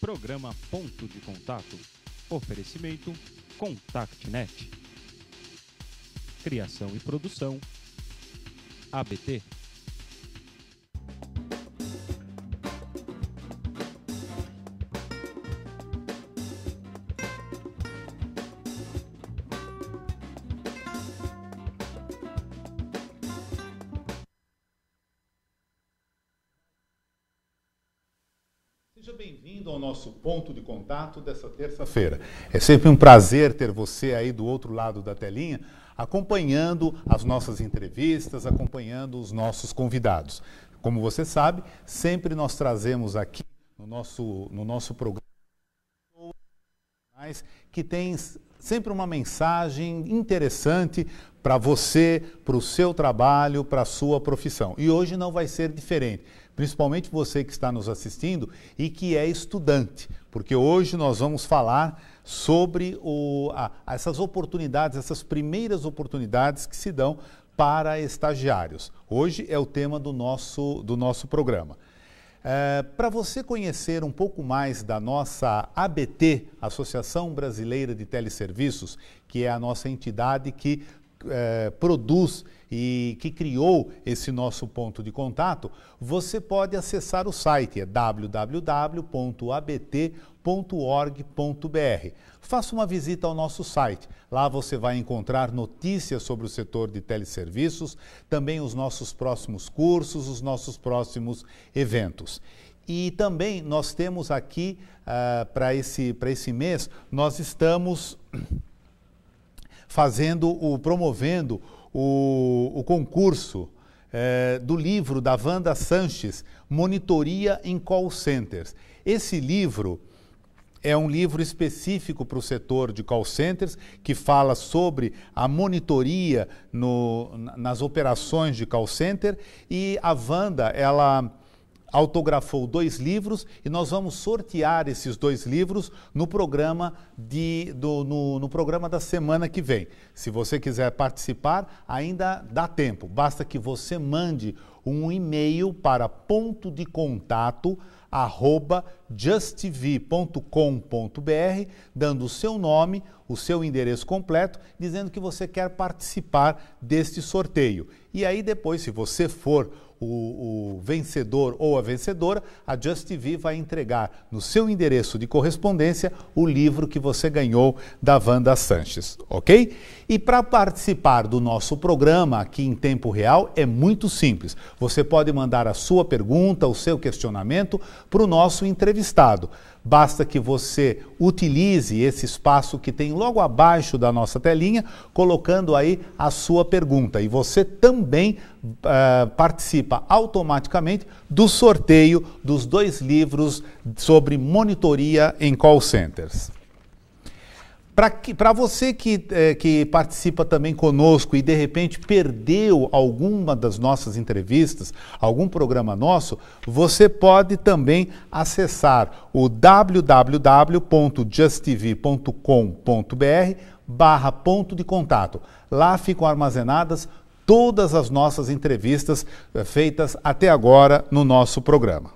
Programa Ponto de Contato. Oferecimento ContactNet. Criação e produção ABT. Data dessa terça-feira. É sempre um prazer ter você aí do outro lado da telinha, acompanhando as nossas entrevistas, acompanhando os nossos convidados. Como você sabe, sempre nós trazemos aqui no nosso, no nosso programa que tem sempre uma mensagem interessante para você, para o seu trabalho, para a sua profissão. E hoje não vai ser diferente principalmente você que está nos assistindo e que é estudante, porque hoje nós vamos falar sobre o, a, essas oportunidades, essas primeiras oportunidades que se dão para estagiários. Hoje é o tema do nosso, do nosso programa. É, para você conhecer um pouco mais da nossa ABT, Associação Brasileira de Teleserviços, que é a nossa entidade que é, produz e que criou esse nosso ponto de contato, você pode acessar o site, é www.abt.org.br. Faça uma visita ao nosso site. Lá você vai encontrar notícias sobre o setor de teleserviços, também os nossos próximos cursos, os nossos próximos eventos. E também nós temos aqui, uh, para esse, esse mês, nós estamos fazendo o promovendo o, o concurso é, do livro da Wanda Sanches, Monitoria em Call Centers. Esse livro é um livro específico para o setor de call centers, que fala sobre a monitoria no, nas operações de call center. E a Wanda, ela autografou dois livros e nós vamos sortear esses dois livros no programa, de, do, no, no, programa da semana que vem. Se você quiser participar, ainda dá tempo. Basta que você mande um e-mail para ponto de contato arroba justv.com.br dando o seu nome, o seu endereço completo, dizendo que você quer participar deste sorteio. E aí depois, se você for o, o, vencedor ou a vencedora, a Just TV vai entregar no seu endereço de correspondência o livro que você ganhou da Wanda Sanches, ok? E para participar do nosso programa aqui em tempo real é muito simples. Você pode mandar a sua pergunta, o seu questionamento para o nosso entrevistado. Basta que você utilize esse espaço que tem logo abaixo da nossa telinha, colocando aí a sua pergunta. E você também uh, participa automaticamente do sorteio dos dois livros sobre monitoria em call centers. Para você que, é, que participa também conosco e de repente perdeu alguma das nossas entrevistas, algum programa nosso, você pode também acessar o wwwjusttvcombr barra ponto de contato. Lá ficam armazenadas todas as nossas entrevistas eh, feitas até agora no nosso programa.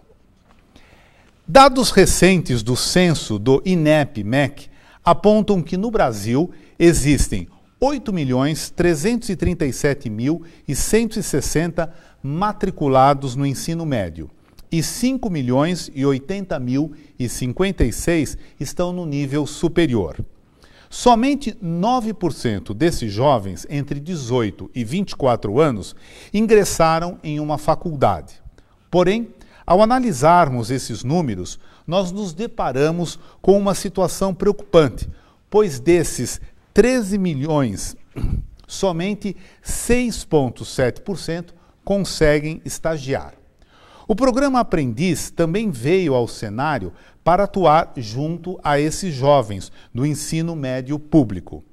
Dados recentes do censo do INEP-MEC apontam que no Brasil existem 8.337.160 matriculados no ensino médio e 5.080.056 milhões e mil e estão no nível superior. Somente 9% desses jovens entre 18 e 24 anos ingressaram em uma faculdade. Porém, ao analisarmos esses números, nós nos deparamos com uma situação preocupante, pois desses 13 milhões, somente 6,7% conseguem estagiar. O programa Aprendiz também veio ao cenário para atuar junto a esses jovens do ensino médio público.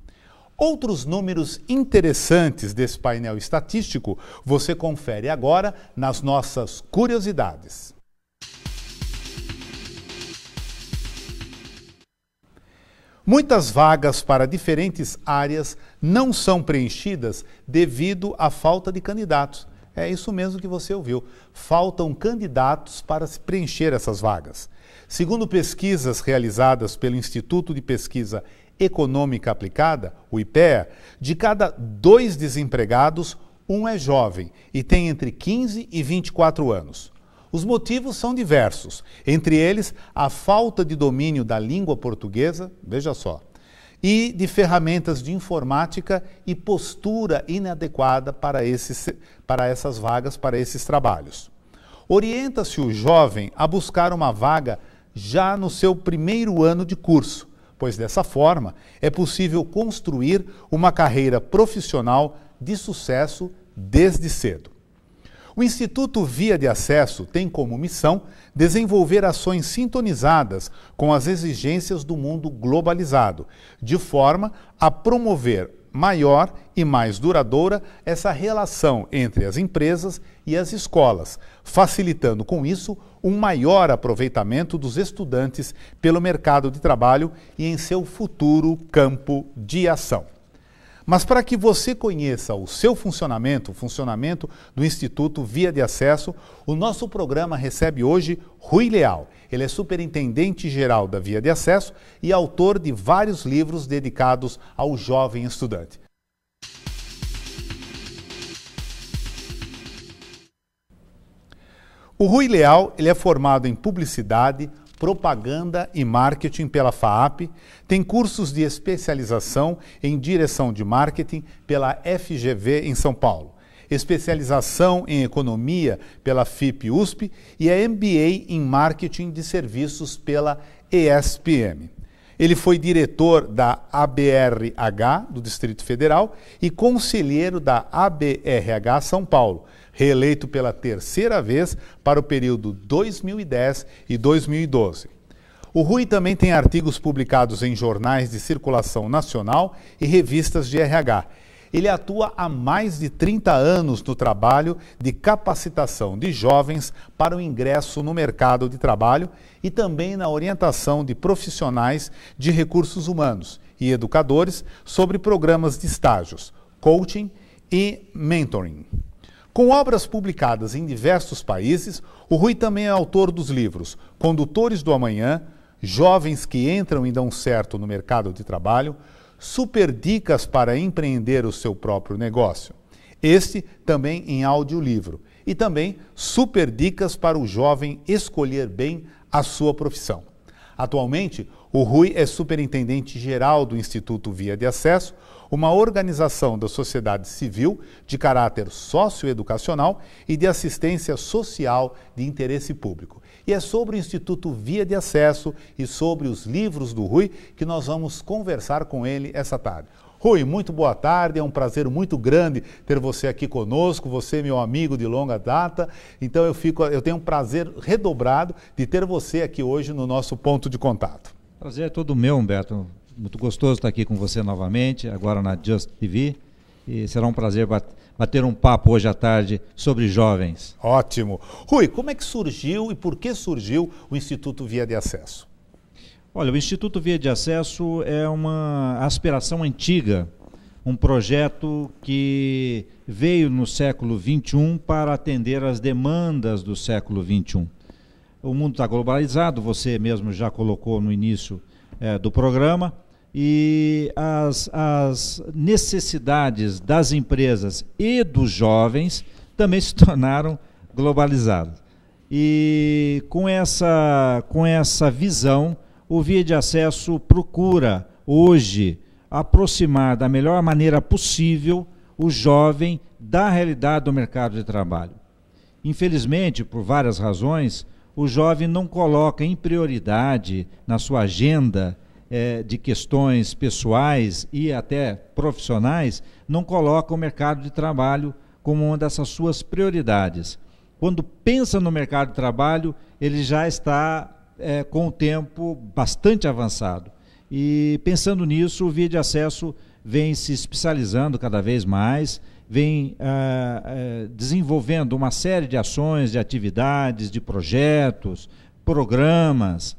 Outros números interessantes desse painel estatístico você confere agora nas nossas curiosidades. Muitas vagas para diferentes áreas não são preenchidas devido à falta de candidatos. É isso mesmo que você ouviu. Faltam candidatos para se preencher essas vagas. Segundo pesquisas realizadas pelo Instituto de Pesquisa Econômica Aplicada, o IPEA, de cada dois desempregados, um é jovem e tem entre 15 e 24 anos. Os motivos são diversos, entre eles a falta de domínio da língua portuguesa, veja só, e de ferramentas de informática e postura inadequada para, esses, para essas vagas, para esses trabalhos. Orienta-se o jovem a buscar uma vaga já no seu primeiro ano de curso, pois dessa forma é possível construir uma carreira profissional de sucesso desde cedo. O Instituto Via de Acesso tem como missão desenvolver ações sintonizadas com as exigências do mundo globalizado, de forma a promover maior e mais duradoura essa relação entre as empresas e as escolas, facilitando com isso um maior aproveitamento dos estudantes pelo mercado de trabalho e em seu futuro campo de ação mas para que você conheça o seu funcionamento, o funcionamento do Instituto Via de Acesso, o nosso programa recebe hoje Rui Leal. Ele é superintendente geral da Via de Acesso e autor de vários livros dedicados ao jovem estudante. O Rui Leal ele é formado em publicidade, Propaganda e Marketing pela FAAP, tem cursos de especialização em Direção de Marketing pela FGV em São Paulo, especialização em Economia pela FIP USP e a MBA em Marketing de Serviços pela ESPM. Ele foi diretor da ABRH do Distrito Federal e conselheiro da ABRH São Paulo reeleito pela terceira vez para o período 2010 e 2012. O Rui também tem artigos publicados em jornais de circulação nacional e revistas de RH. Ele atua há mais de 30 anos no trabalho de capacitação de jovens para o ingresso no mercado de trabalho e também na orientação de profissionais de recursos humanos e educadores sobre programas de estágios, coaching e mentoring. Com obras publicadas em diversos países, o Rui também é autor dos livros Condutores do Amanhã, Jovens que Entram e Dão Certo no Mercado de Trabalho, Super Dicas para Empreender o Seu Próprio Negócio. Este também em audiolivro. E também Super Dicas para o Jovem Escolher Bem a Sua Profissão. Atualmente, o Rui é superintendente geral do Instituto Via de Acesso, uma organização da sociedade civil de caráter socioeducacional e de assistência social de interesse público. E é sobre o Instituto Via de Acesso e sobre os livros do Rui que nós vamos conversar com ele essa tarde. Rui, muito boa tarde, é um prazer muito grande ter você aqui conosco, você é meu amigo de longa data, então eu, fico, eu tenho um prazer redobrado de ter você aqui hoje no nosso ponto de contato. Prazer é todo meu, Humberto muito gostoso estar aqui com você novamente, agora na Just TV. E será um prazer bater um papo hoje à tarde sobre jovens. Ótimo. Rui, como é que surgiu e por que surgiu o Instituto Via de Acesso? Olha, o Instituto Via de Acesso é uma aspiração antiga, um projeto que veio no século XXI para atender às demandas do século XXI. O mundo está globalizado, você mesmo já colocou no início é, do programa e as, as necessidades das empresas e dos jovens também se tornaram globalizadas. E com essa, com essa visão, o Via de Acesso procura hoje aproximar da melhor maneira possível o jovem da realidade do mercado de trabalho. Infelizmente, por várias razões, o jovem não coloca em prioridade na sua agenda é, de questões pessoais e até profissionais, não coloca o mercado de trabalho como uma dessas suas prioridades. Quando pensa no mercado de trabalho, ele já está é, com o tempo bastante avançado. E pensando nisso, o Via de Acesso vem se especializando cada vez mais, vem ah, é, desenvolvendo uma série de ações, de atividades, de projetos, programas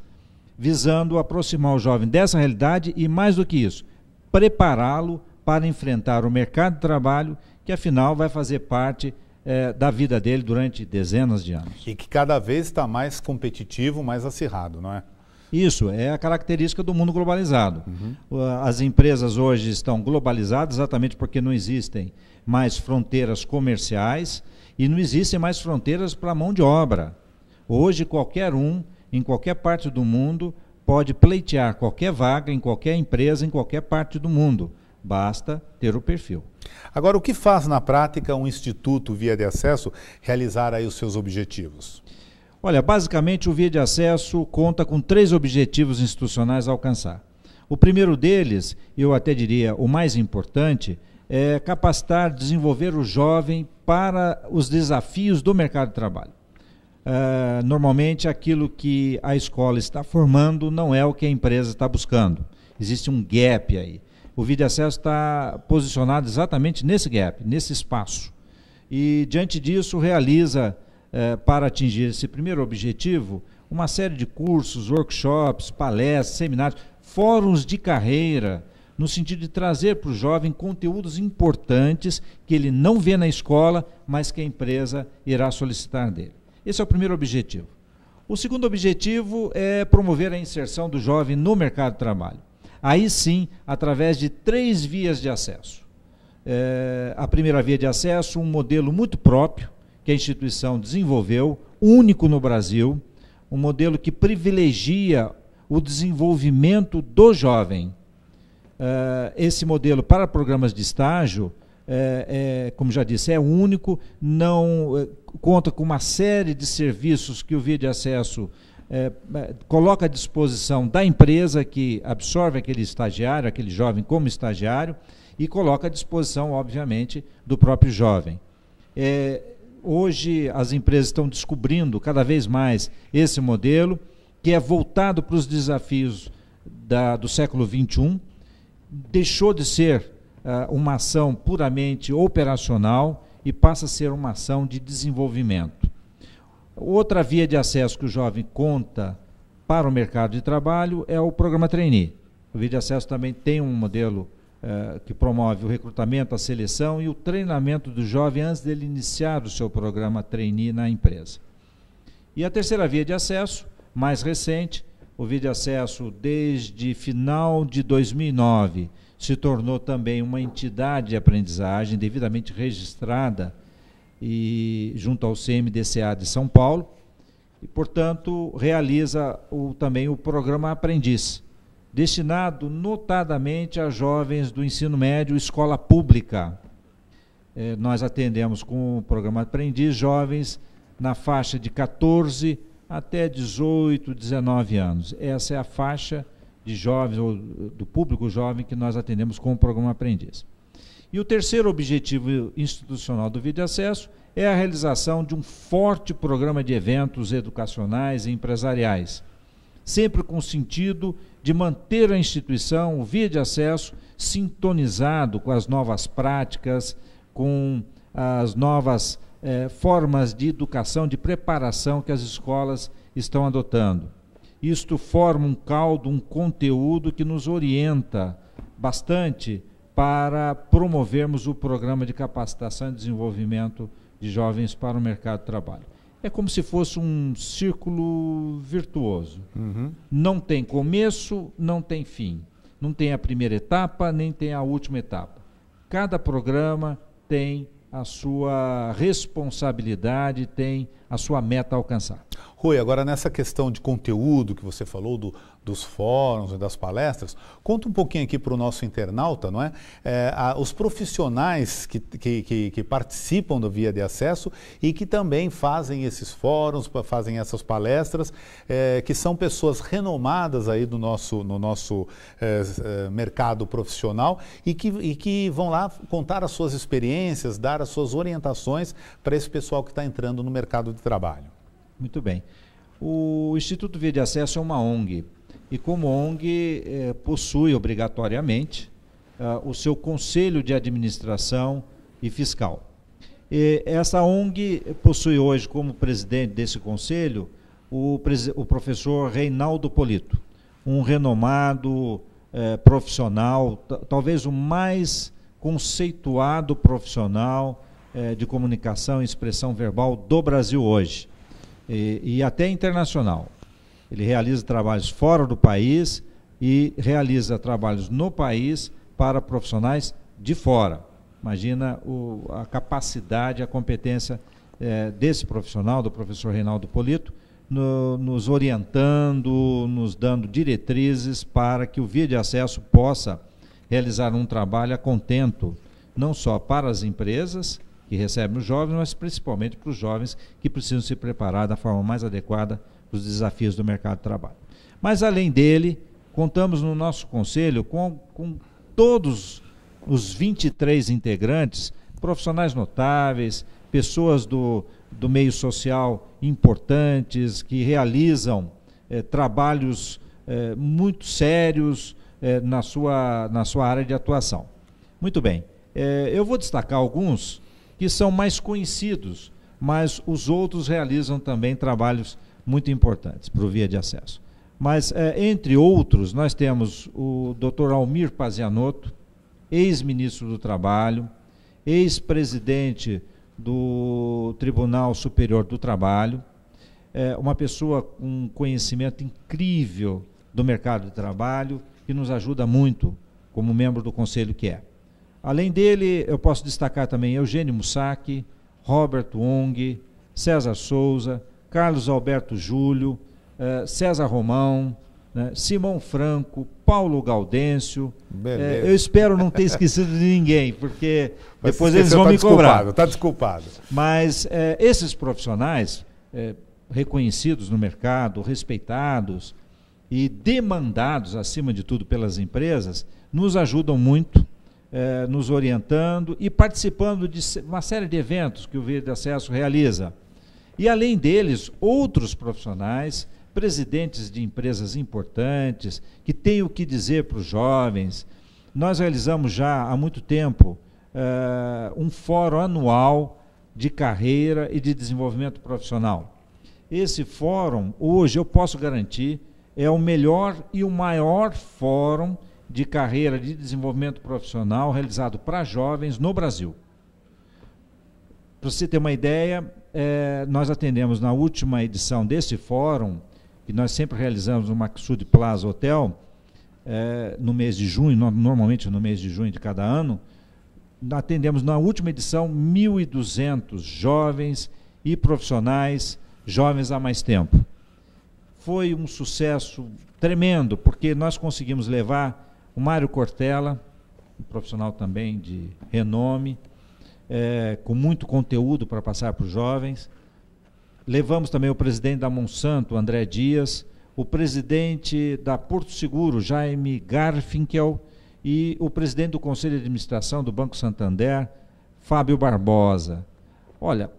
visando aproximar o jovem dessa realidade e, mais do que isso, prepará-lo para enfrentar o mercado de trabalho, que afinal vai fazer parte eh, da vida dele durante dezenas de anos. E que cada vez está mais competitivo, mais acirrado, não é? Isso, é a característica do mundo globalizado. Uhum. As empresas hoje estão globalizadas exatamente porque não existem mais fronteiras comerciais e não existem mais fronteiras para mão de obra. Hoje, qualquer um em qualquer parte do mundo, pode pleitear qualquer vaga, em qualquer empresa, em qualquer parte do mundo. Basta ter o perfil. Agora, o que faz na prática um instituto via de acesso realizar aí os seus objetivos? Olha, basicamente o via de acesso conta com três objetivos institucionais a alcançar. O primeiro deles, eu até diria o mais importante, é capacitar, desenvolver o jovem para os desafios do mercado de trabalho. Uh, normalmente aquilo que a escola está formando não é o que a empresa está buscando. Existe um gap aí. O vídeo acesso está posicionado exatamente nesse gap, nesse espaço. E diante disso realiza, eh, para atingir esse primeiro objetivo, uma série de cursos, workshops, palestras, seminários, fóruns de carreira, no sentido de trazer para o jovem conteúdos importantes que ele não vê na escola, mas que a empresa irá solicitar dele. Esse é o primeiro objetivo. O segundo objetivo é promover a inserção do jovem no mercado de trabalho. Aí sim, através de três vias de acesso. É, a primeira via de acesso, um modelo muito próprio que a instituição desenvolveu, único no Brasil, um modelo que privilegia o desenvolvimento do jovem. É, esse modelo para programas de estágio é, é, como já disse, é único, não é, conta com uma série de serviços que o Via de Acesso é, é, coloca à disposição da empresa que absorve aquele estagiário, aquele jovem como estagiário, e coloca à disposição, obviamente, do próprio jovem. É, hoje as empresas estão descobrindo cada vez mais esse modelo, que é voltado para os desafios da, do século XXI, deixou de ser uh, uma ação puramente operacional e passa a ser uma ação de desenvolvimento. Outra via de acesso que o jovem conta para o mercado de trabalho é o programa trainee. O via de acesso também tem um modelo uh, que promove o recrutamento, a seleção e o treinamento do jovem antes dele iniciar o seu programa trainee na empresa. E a terceira via de acesso, mais recente, o via de acesso desde final de 2009 se tornou também uma entidade de aprendizagem devidamente registrada e junto ao CMDCA de São Paulo e, portanto, realiza o, também o programa Aprendiz, destinado notadamente a jovens do ensino médio, escola pública. É, nós atendemos com o programa Aprendiz jovens na faixa de 14 até 18, 19 anos. Essa é a faixa de jovens ou do público jovem que nós atendemos com o programa Aprendiz. E o terceiro objetivo institucional do Vídeo Acesso é a realização de um forte programa de eventos educacionais e empresariais, sempre com o sentido de manter a instituição, o Via de Acesso, sintonizado com as novas práticas, com as novas eh, formas de educação, de preparação que as escolas estão adotando. Isto forma um caldo, um conteúdo que nos orienta bastante para promovermos o programa de capacitação e desenvolvimento de jovens para o mercado de trabalho. É como se fosse um círculo virtuoso. Uhum. Não tem começo, não tem fim. Não tem a primeira etapa, nem tem a última etapa. Cada programa tem a sua responsabilidade, tem a sua meta alcançar. Rui, agora nessa questão de conteúdo que você falou do, dos fóruns e das palestras, conta um pouquinho aqui para o nosso internauta, não é? é a, os profissionais que, que, que, que, participam do Via de Acesso e que também fazem esses fóruns, fazem essas palestras, é, que são pessoas renomadas aí do nosso, no nosso é, é, mercado profissional e que, e que vão lá contar as suas experiências, dar as suas orientações para esse pessoal que está entrando no mercado de trabalho. Muito bem. O Instituto Via de Acesso é uma ONG e como ONG eh, possui obrigatoriamente ah, o seu conselho de administração e fiscal. E essa ONG possui hoje como presidente desse conselho o, o professor Reinaldo Polito, um renomado eh, profissional, talvez o mais conceituado profissional é, de comunicação e expressão verbal do Brasil hoje, e, e até internacional. Ele realiza trabalhos fora do país e realiza trabalhos no país para profissionais de fora. Imagina o, a capacidade, a competência é, desse profissional, do professor Reinaldo Polito, no, nos orientando, nos dando diretrizes para que o via de acesso possa realizar um trabalho a contento, não só para as empresas, que recebem os jovens, mas principalmente para os jovens que precisam se preparar da forma mais adequada para os desafios do mercado de trabalho. Mas além dele, contamos no nosso conselho com, com todos os 23 integrantes, profissionais notáveis, pessoas do, do meio social importantes, que realizam eh, trabalhos eh, muito sérios eh, na, sua, na sua área de atuação. Muito bem, eh, eu vou destacar alguns que são mais conhecidos, mas os outros realizam também trabalhos muito importantes para o via de acesso. Mas, é, entre outros, nós temos o Dr. Almir Pazianotto, ex-ministro do Trabalho, ex-presidente do Tribunal Superior do Trabalho, é, uma pessoa com um conhecimento incrível do mercado de trabalho que nos ajuda muito como membro do conselho que é. Além dele, eu posso destacar também Eugênio Mussac, Robert Wong, César Souza, Carlos Alberto Júlio, eh, César Romão, né, Simão Franco, Paulo Gaudêncio. Eh, eu espero não ter esquecido de ninguém, porque Mas depois eles vão tá me cobrar. Está desculpado. Mas eh, esses profissionais, eh, reconhecidos no mercado, respeitados e demandados, acima de tudo, pelas empresas, nos ajudam muito eh, nos orientando e participando de uma série de eventos que o de Acesso realiza. E além deles, outros profissionais, presidentes de empresas importantes, que têm o que dizer para os jovens. Nós realizamos já há muito tempo eh, um fórum anual de carreira e de desenvolvimento profissional. Esse fórum, hoje, eu posso garantir, é o melhor e o maior fórum de carreira de desenvolvimento profissional realizado para jovens no Brasil. Para você ter uma ideia, é, nós atendemos na última edição desse fórum, que nós sempre realizamos no Maxud Plaza Hotel, é, no mês de junho, normalmente no mês de junho de cada ano, atendemos na última edição 1.200 jovens e profissionais, jovens há mais tempo. Foi um sucesso tremendo, porque nós conseguimos levar o Mário Cortella, um profissional também de renome, é, com muito conteúdo para passar para os jovens. Levamos também o presidente da Monsanto, André Dias, o presidente da Porto Seguro, Jaime Garfinkel, e o presidente do Conselho de Administração do Banco Santander, Fábio Barbosa. Olha,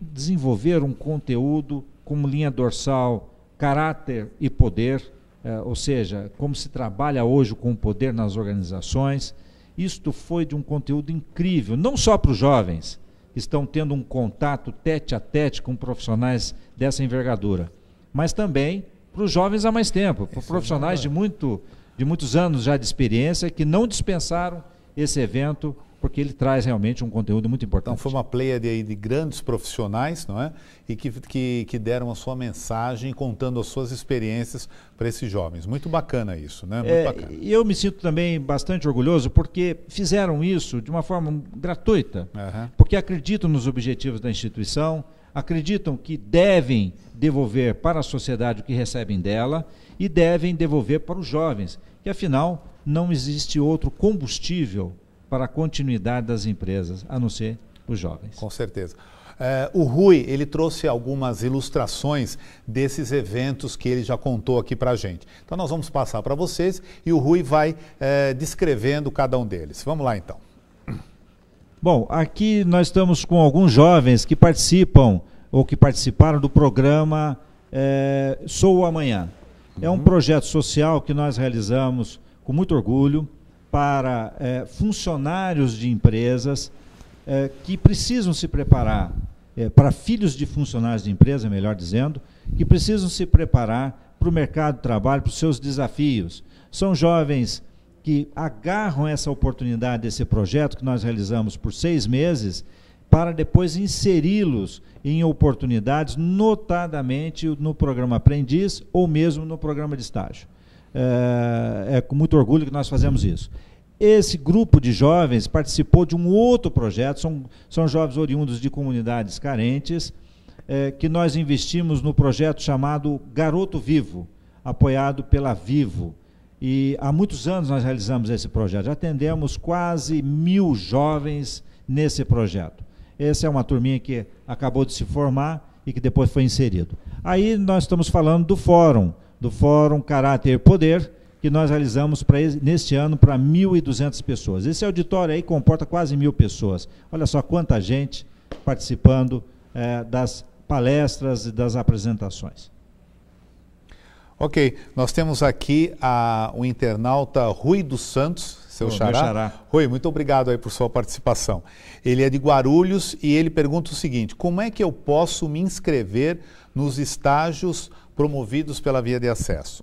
desenvolver um conteúdo como linha dorsal, caráter e poder é, ou seja, como se trabalha hoje com o poder nas organizações. Isto foi de um conteúdo incrível, não só para os jovens, que estão tendo um contato tete a tete com profissionais dessa envergadura, mas também para os jovens há mais tempo, para é profissionais de, muito, de muitos anos já de experiência que não dispensaram esse evento porque ele traz realmente um conteúdo muito importante. Então foi uma playa de grandes profissionais, não é? E que, que, que deram a sua mensagem, contando as suas experiências para esses jovens. Muito bacana isso, né? Muito é, bacana. E eu me sinto também bastante orgulhoso porque fizeram isso de uma forma gratuita, uhum. porque acreditam nos objetivos da instituição, acreditam que devem devolver para a sociedade o que recebem dela e devem devolver para os jovens, que afinal não existe outro combustível para a continuidade das empresas, a não ser os jovens. Com certeza. Eh, o Rui, ele trouxe algumas ilustrações desses eventos que ele já contou aqui para a gente. Então, nós vamos passar para vocês e o Rui vai eh, descrevendo cada um deles. Vamos lá, então. Bom, aqui nós estamos com alguns jovens que participam ou que participaram do programa é, Sou o Amanhã. É um uhum. projeto social que nós realizamos com muito orgulho, para eh, funcionários de empresas eh, que precisam se preparar, eh, para filhos de funcionários de empresa, melhor dizendo, que precisam se preparar para o mercado de trabalho, para os seus desafios. São jovens que agarram essa oportunidade desse projeto que nós realizamos por seis meses para depois inseri-los em oportunidades, notadamente no programa Aprendiz ou mesmo no programa de estágio. É, é, com muito orgulho que nós fazemos isso. Esse grupo de jovens participou de um outro projeto, são, são jovens oriundos de comunidades carentes, é, que nós investimos no projeto chamado Garoto Vivo, apoiado pela Vivo. E há muitos anos nós realizamos esse projeto, já atendemos quase mil jovens nesse projeto. Essa é uma turminha que acabou de se formar e que depois foi inserido. Aí nós estamos falando do fórum do Fórum Caráter Poder, que nós realizamos pra, neste ano para 1.200 pessoas. Esse auditório aí comporta quase mil pessoas. Olha só quanta gente participando eh, das palestras e das apresentações. Ok, nós temos aqui a, o internauta Rui dos Santos, seu oh, xará. xará. Rui, muito obrigado aí por sua participação. Ele é de Guarulhos e ele pergunta o seguinte: como é que eu posso me inscrever nos estágios promovidos pela via de acesso?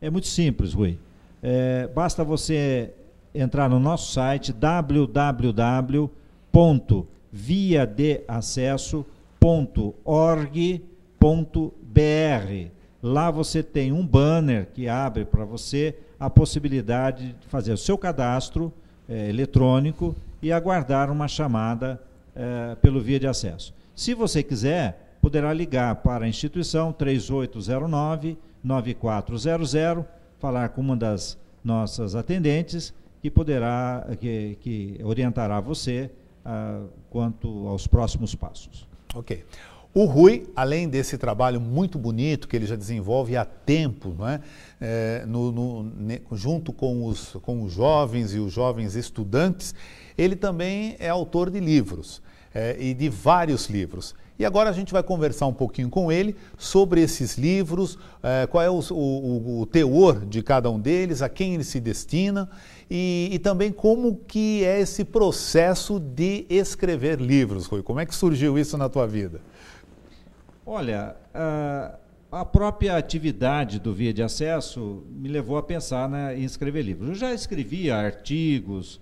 É muito simples, Rui. É, basta você entrar no nosso site www.viadeacesso.org.br. Lá você tem um banner que abre para você a possibilidade de fazer o seu cadastro é, eletrônico e aguardar uma chamada é, pelo via de acesso. Se você quiser, poderá ligar para a instituição 3809-9400, falar com uma das nossas atendentes, que poderá, que, que orientará você uh, quanto aos próximos passos. Ok. O Rui, além desse trabalho muito bonito que ele já desenvolve há tempo, não é? é no, no, junto com os, com os jovens e os jovens estudantes, ele também é autor de livros é, e de vários livros. E agora a gente vai conversar um pouquinho com ele sobre esses livros, é, qual é o, o, o, teor de cada um deles, a quem ele se destina e, e, também como que é esse processo de escrever livros, Rui. Como é que surgiu isso na tua vida? Olha, a própria atividade do Via de Acesso me levou a pensar né, em escrever livros. Eu já escrevia artigos,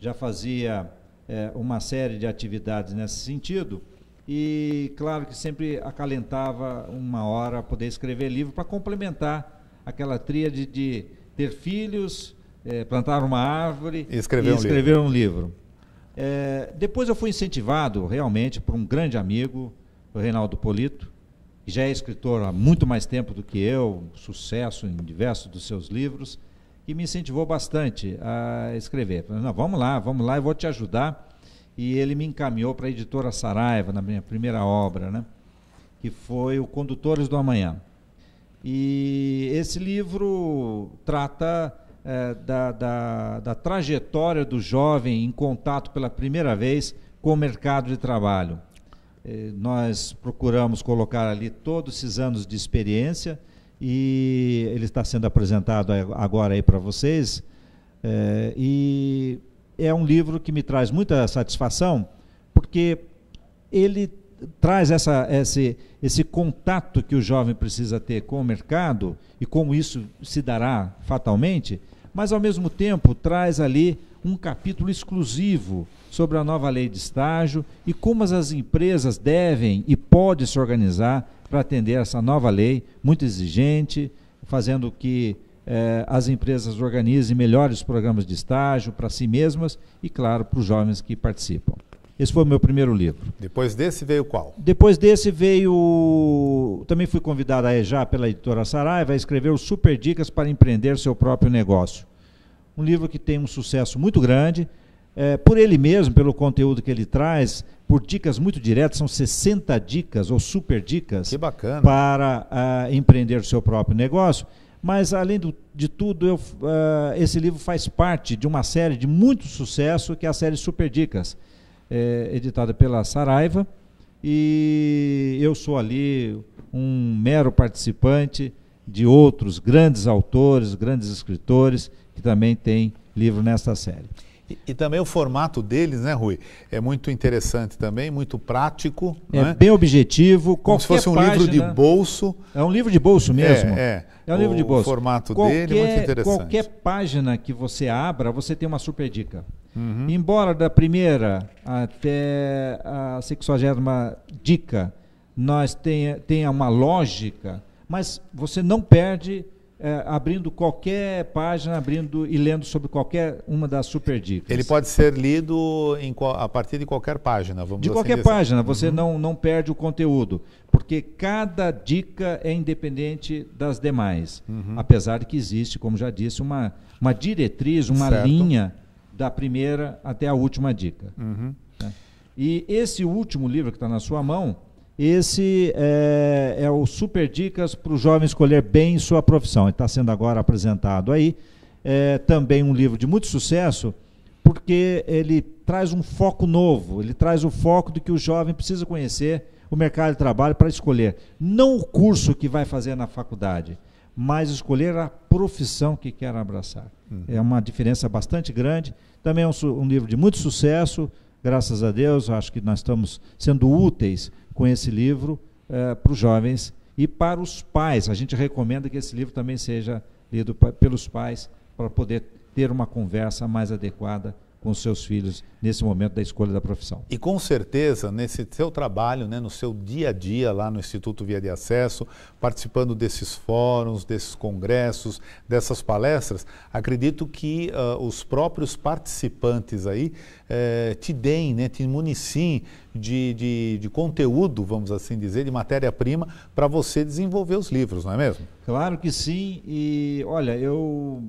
já fazia é, uma série de atividades nesse sentido. E claro que sempre acalentava uma hora poder escrever livro para complementar aquela tríade de ter filhos, é, plantar uma árvore e escrever, e um, escrever livro. um, livro. É, depois eu fui incentivado realmente por um grande amigo, o Reinaldo Polito, que já é escritor há muito mais tempo do que eu, sucesso em diversos dos seus livros que me incentivou bastante a escrever. Falei, vamos lá, vamos lá, eu vou te ajudar. E ele me encaminhou para a editora Saraiva, na minha primeira obra, né? que foi o Condutores do Amanhã. E esse livro trata é, da, da, da trajetória do jovem em contato pela primeira vez com o mercado de trabalho. Eh, nós procuramos colocar ali todos esses anos de experiência e ele está sendo apresentado agora aí para vocês. É, e é um livro que me traz muita satisfação, porque ele traz essa, esse, esse contato que o jovem precisa ter com o mercado e como isso se dará fatalmente, mas ao mesmo tempo traz ali um capítulo exclusivo sobre a nova lei de estágio e como as empresas devem e podem se organizar para atender essa nova lei, muito exigente, fazendo que eh, as empresas organizem melhores programas de estágio para si mesmas e, claro, para os jovens que participam. Esse foi o meu primeiro livro. Depois desse veio qual? Depois desse veio. Também fui convidado a EJA pela editora Saraiva a escrever o Super Dicas para Empreender Seu Próprio Negócio. Um livro que tem um sucesso muito grande, é, por ele mesmo, pelo conteúdo que ele traz, por dicas muito diretas, são 60 dicas ou super dicas para uh, empreender o seu próprio negócio. Mas, além do, de tudo, eu, uh, esse livro faz parte de uma série de muito sucesso, que é a série Super Dicas, é, editada pela Saraiva. E eu sou ali um mero participante de outros grandes autores, grandes escritores, que também têm livro nesta série. E, e, também o formato deles, né, Rui? É muito interessante também, muito prático. É, né? bem objetivo. Como se fosse um página, livro de bolso. É um livro de bolso é, mesmo. É, é. é um o livro de bolso. O formato é qualquer, dele, muito interessante. Qualquer página que você abra, você tem uma super dica. Uhum. Embora da primeira até a sexagésima dica, nós tenha, tenha uma lógica, mas você não perde é, abrindo qualquer página, abrindo e lendo sobre qualquer uma das super dicas. Ele pode ser lido em, a partir de qualquer página, vamos De assim qualquer dizer. página, você uhum. não, não perde o conteúdo, porque cada dica é independente das demais. Uhum. Apesar de que existe, como já disse, uma, uma diretriz, uma certo. linha da primeira até a última dica. Uhum. Né? E esse último livro que está na sua mão, esse é, é o Super Dicas para o jovem escolher bem sua profissão. Está sendo agora apresentado aí. É também um livro de muito sucesso, porque ele traz um foco novo, ele traz o foco do que o jovem precisa conhecer o mercado de trabalho para escolher não o curso que vai fazer na faculdade, mas escolher a profissão que quer abraçar. Hum. É uma diferença bastante grande. Também é um, um livro de muito sucesso, graças a Deus. Acho que nós estamos sendo úteis com esse livro eh, para os jovens e para os pais. A gente recomenda que esse livro também seja lido pelos pais para poder ter uma conversa mais adequada com seus filhos nesse momento da escolha da profissão. E com certeza, nesse seu trabalho, né, no seu dia a dia lá no Instituto Via de Acesso, participando desses fóruns, desses congressos, dessas palestras, acredito que uh, os próprios participantes aí eh, te deem, né, te municiem de, de, de conteúdo, vamos assim dizer, de matéria-prima para você desenvolver os livros, não é mesmo? Claro que sim, e olha, eu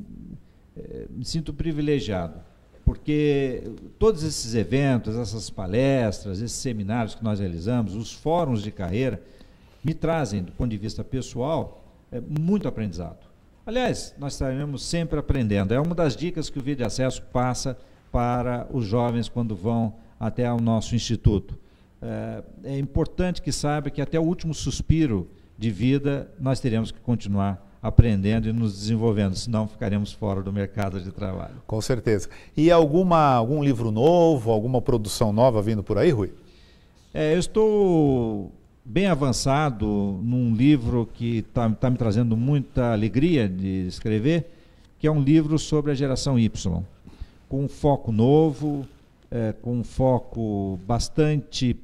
eh, me sinto privilegiado porque todos esses eventos, essas palestras, esses seminários que nós realizamos, os fóruns de carreira, me trazem, do ponto de vista pessoal, é, muito aprendizado. Aliás, nós estaremos sempre aprendendo. É uma das dicas que o Vídeo Acesso passa para os jovens quando vão até o nosso instituto. É, é importante que saiba que até o último suspiro de vida nós teremos que continuar aprendendo e nos desenvolvendo, senão ficaremos fora do mercado de trabalho. Com certeza. E alguma, algum livro novo, alguma produção nova vindo por aí, Rui? É, eu estou bem avançado num livro que está tá me trazendo muita alegria de escrever, que é um livro sobre a geração Y, com um foco novo, é, com um foco bastante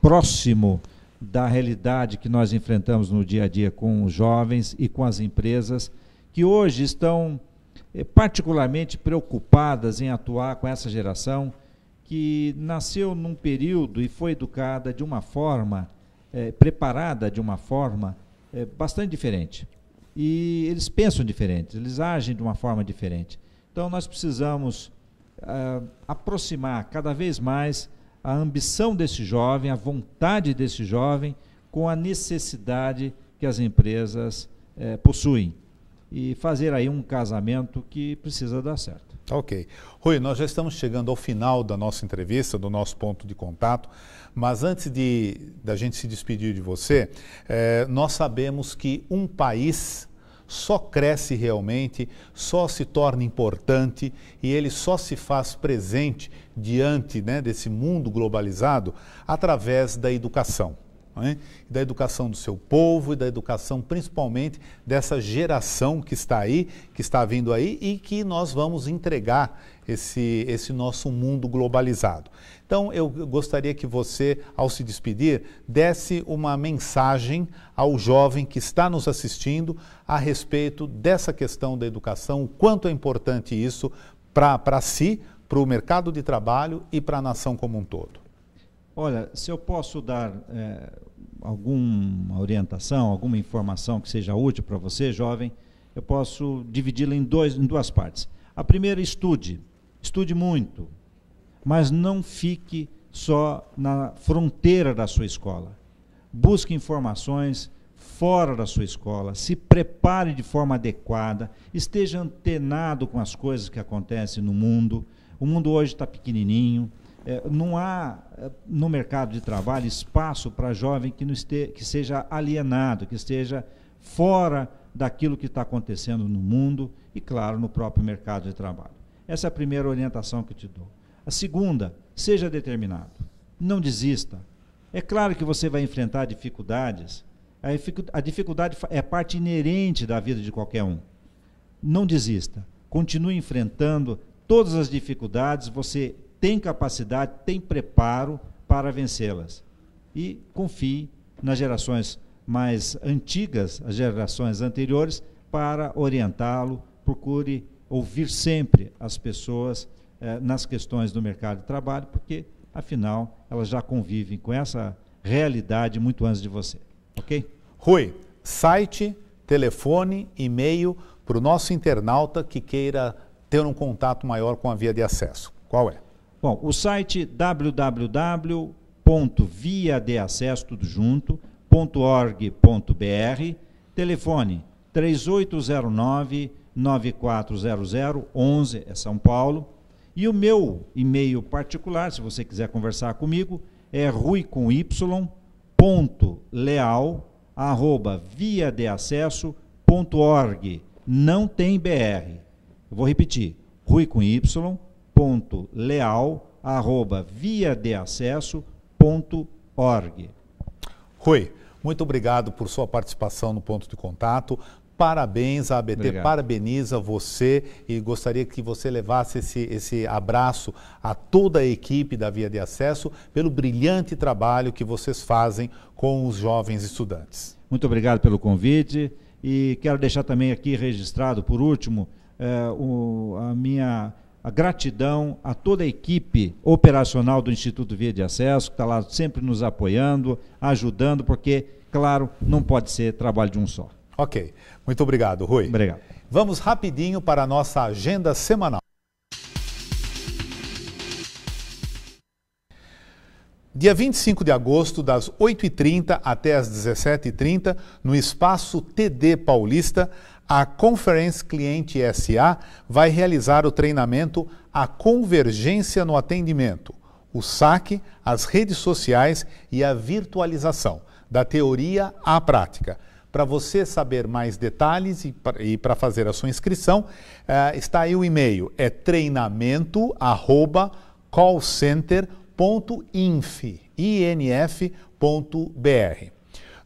próximo da realidade que nós enfrentamos no dia a dia com os jovens e com as empresas que hoje estão eh, particularmente preocupadas em atuar com essa geração que nasceu num período e foi educada de uma forma, é, preparada de uma forma é, bastante diferente. E eles pensam diferente, eles agem de uma forma diferente. Então nós precisamos uh, aproximar cada vez mais a ambição desse jovem, a vontade desse jovem, com a necessidade que as empresas eh, possuem. E fazer aí um casamento que precisa dar certo. Ok. Rui, nós já estamos chegando ao final da nossa entrevista, do nosso ponto de contato, mas antes de da gente se despedir de você, eh, nós sabemos que um país só cresce realmente, só se torna importante e ele só se faz presente diante né, desse mundo globalizado através da educação é? da educação do seu povo e da educação principalmente dessa geração que está aí, que está vindo aí e que nós vamos entregar esse, esse nosso mundo globalizado. Então eu gostaria que você, ao se despedir, desse uma mensagem ao jovem que está nos assistindo a respeito dessa questão da educação, o quanto é importante isso para si, para o mercado de trabalho e para a nação como um todo. Olha, se eu posso dar é, alguma orientação, alguma informação que seja útil para você, jovem, eu posso dividi-la em, em duas partes. A primeira, estude. Estude muito, mas não fique só na fronteira da sua escola. Busque informações fora da sua escola, se prepare de forma adequada, esteja antenado com as coisas que acontecem no mundo. O mundo hoje está pequenininho, é, não há é, no mercado de trabalho espaço para jovem que, não este, que seja alienado, que esteja fora daquilo que está acontecendo no mundo e, claro, no próprio mercado de trabalho. Essa é a primeira orientação que eu te dou. A segunda, seja determinado. Não desista. É claro que você vai enfrentar dificuldades. A dificuldade é parte inerente da vida de qualquer um. Não desista. Continue enfrentando todas as dificuldades. Você tem capacidade, tem preparo para vencê-las. E confie nas gerações mais antigas, as gerações anteriores, para orientá-lo. Procure ouvir sempre as pessoas eh, nas questões do mercado de trabalho, porque, afinal, elas já convivem com essa realidade muito antes de você. Ok? Rui, site, telefone, e-mail para o nosso internauta que queira ter um contato maior com a via de acesso. Qual é? Bom, o site www.viadeacesso, tudo telefone 3809-9400-11, é São Paulo. E o meu e-mail particular, se você quiser conversar comigo, é rui ponto Não tem BR. Eu vou repetir, rui com y, www.leal@viadeacesso.org. Rui, muito obrigado por sua participação no ponto de contato. Parabéns, a ABT Obrigado. parabeniza você e gostaria que você levasse esse, esse abraço a toda a equipe da Via de Acesso pelo brilhante trabalho que vocês fazem com os jovens estudantes. Muito obrigado pelo convite e quero deixar também aqui registrado, por último, eh, o, a minha a gratidão a toda a equipe operacional do Instituto Via de Acesso, que está lá sempre nos apoiando, ajudando, porque, claro, não pode ser trabalho de um só. Ok. Muito obrigado, Rui. Obrigado. Vamos rapidinho para a nossa agenda semanal. Dia 25 de agosto, das 8h30 até as 17h30, no Espaço TD Paulista, a Conference Cliente SA vai realizar o treinamento A Convergência no Atendimento, o saque, as redes sociais e a virtualização, da teoria à prática. Para você saber mais detalhes e para fazer a sua inscrição, uh, está aí o e-mail, é treinamento@callcenter.inf.br.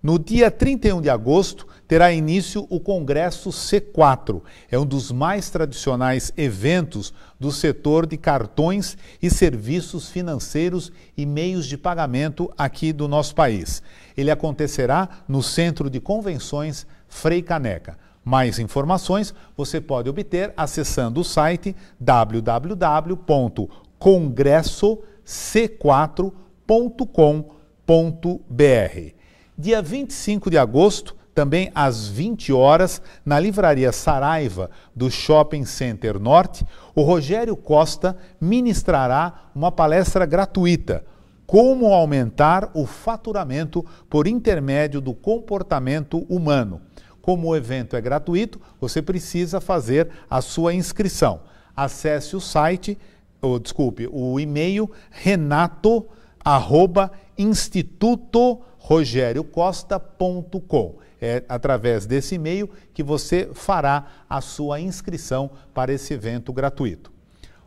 No dia 31 de agosto, terá início o Congresso C4. É um dos mais tradicionais eventos do setor de cartões e serviços financeiros e meios de pagamento aqui do nosso país. Ele acontecerá no Centro de Convenções Frei Caneca. Mais informações você pode obter acessando o site www.congressoc4.com.br. Dia 25 de agosto também às 20 horas, na Livraria Saraiva do Shopping Center Norte, o Rogério Costa ministrará uma palestra gratuita. Como aumentar o faturamento por intermédio do comportamento humano. Como o evento é gratuito, você precisa fazer a sua inscrição. Acesse o site, ou desculpe, o e-mail Renato arroba instituto É através desse e-mail que você fará a sua inscrição para esse evento gratuito.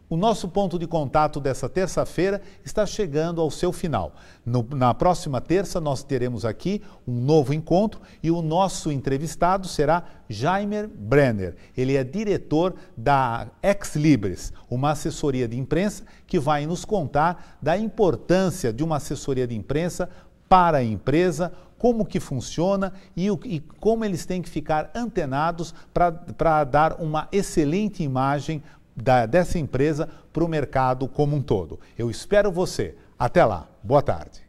O nosso ponto de contato dessa terça-feira está chegando ao seu final. No, na próxima terça, nós teremos aqui um novo encontro e o nosso entrevistado será Jaimer Brenner. Ele é diretor da Ex Libris, uma assessoria de imprensa que vai nos contar da importância de uma assessoria de imprensa para a empresa, como que funciona e, o, e como eles têm que ficar antenados para dar uma excelente imagem da, dessa empresa para o mercado como um todo. Eu espero você. Até lá. Boa tarde.